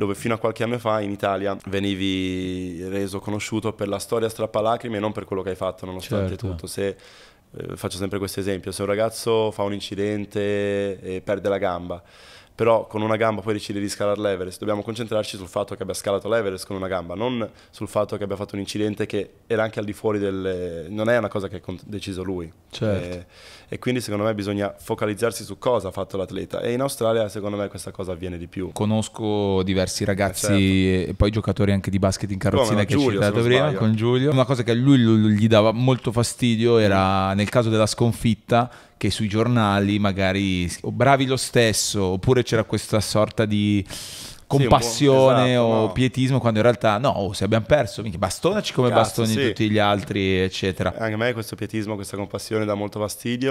dove fino a qualche anno fa in Italia venivi reso conosciuto per la storia strappalacrime e non per quello che hai fatto nonostante certo. tutto. Se, eh, faccio sempre questo esempio, se un ragazzo fa un incidente e perde la gamba, però con una gamba poi decide di scalare l'Everest. Dobbiamo concentrarci sul fatto che abbia scalato l'Everest con una gamba, non sul fatto che abbia fatto un incidente che era anche al di fuori del... non è una cosa che ha deciso lui. Certo. E, eh, e, quindi secondo me bisogna focalizzarsi su cosa ha fatto l'atleta e in Australia secondo me questa cosa avviene di più. Conosco diversi ragazzi eh certo. e poi giocatori anche di basket in carrozzina che Giulio, hai prima sbaglio. con Giulio. Una cosa che a lui gli dava molto fastidio era mm. nel caso della sconfitta che sui giornali magari o bravi lo stesso, oppure c'era questa sorta di compassione sì, esatto, o no. pietismo quando in realtà no, oh, se abbiamo perso, minchia, bastonaci come Cazzo, bastoni sì. tutti gli altri, eccetera. Anche a me questo pietismo, questa compassione dà molto fastidio.